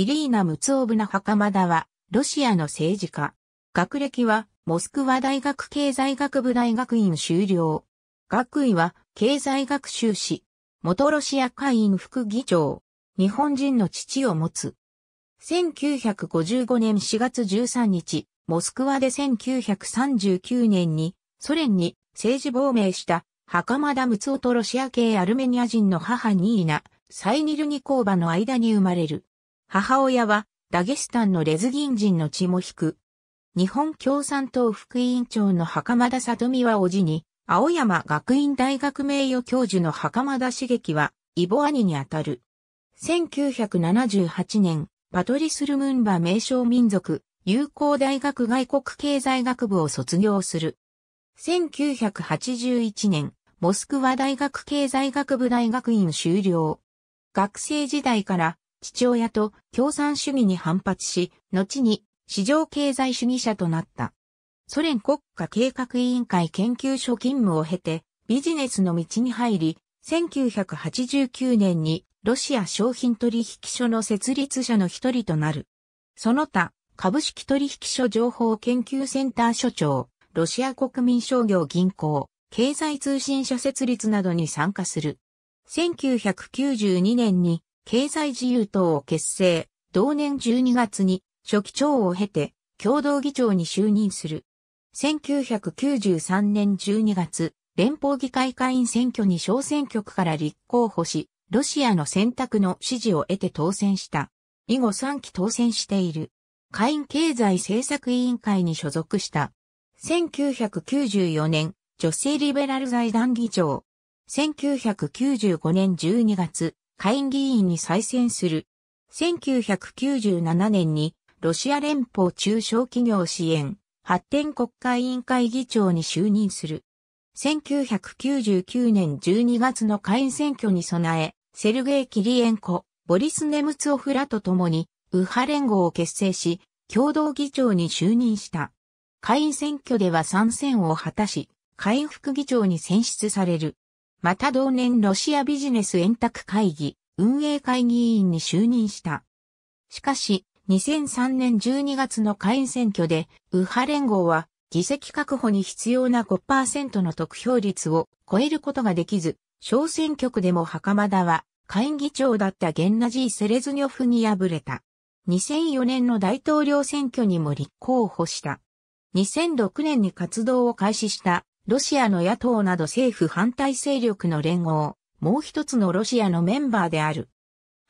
イリーナ・ムツオブナ・袴田は、ロシアの政治家。学歴は、モスクワ大学経済学部大学院修了。学位は、経済学修士。元ロシア会員副議長。日本人の父を持つ。1955年4月13日、モスクワで1939年に、ソ連に政治亡命した、袴田睦夫とロシア系アルメニア人の母ニーナ、サイニルニコーバの間に生まれる。母親はダゲスタンのレズギン人の血も引く。日本共産党副委員長の袴田里美はおじに、青山学院大学名誉教授の袴田茂樹は、イボ兄にあたる。1978年、パトリス・ルムンバ名称民族、友好大学外国経済学部を卒業する。1981年、モスクワ大学経済学部大学院修了。学生時代から父親と共産主義に反発し、後に市場経済主義者となった。ソ連国家計画委員会研究所勤務を経て、ビジネスの道に入り、1989年にロシア商品取引所の設立者の一人となる。その他、株式取引所情報研究センター所長、ロシア国民商業銀行、経済通信社設立などに参加する。1992年に経済自由党を結成、同年12月に初期長を経て共同議長に就任する。1993年12月、連邦議会会員選挙に小選挙区から立候補し、ロシアの選択の支持を得て当選した。以後3期当選している。会員経済政策委員会に所属した。1994年、女性リベラル財団議長。1995年12月、下院議員に再選する。1997年にロシア連邦中小企業支援発展国会委員会議長に就任する。1999年12月の下院選挙に備え、セルゲイ・キリエンコ、ボリス・ネムツオフらと共に、右派連合を結成し、共同議長に就任した。下院選挙では参戦を果たし、下院副議長に選出される。また同年ロシアビジネス円卓会議、運営会議員に就任した。しかし、2003年12月の会員選挙で、右派連合は、議席確保に必要な5%の得票率を超えることができず、小選挙区でも袴田は、会員議長だったゲンナジー・セレズニョフに敗れた。2004年の大統領選挙にも立候補した。2006年に活動を開始したロシアの野党など政府反対勢力の連合、もう一つのロシアのメンバーである。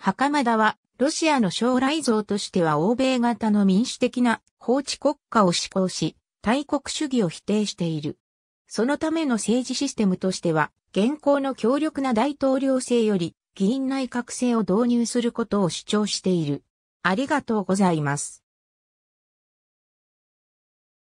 袴田は、ロシアの将来像としては欧米型の民主的な法治国家を施行し、大国主義を否定している。そのための政治システムとしては、現行の強力な大統領制より議員内閣制を導入することを主張している。ありがとうございます。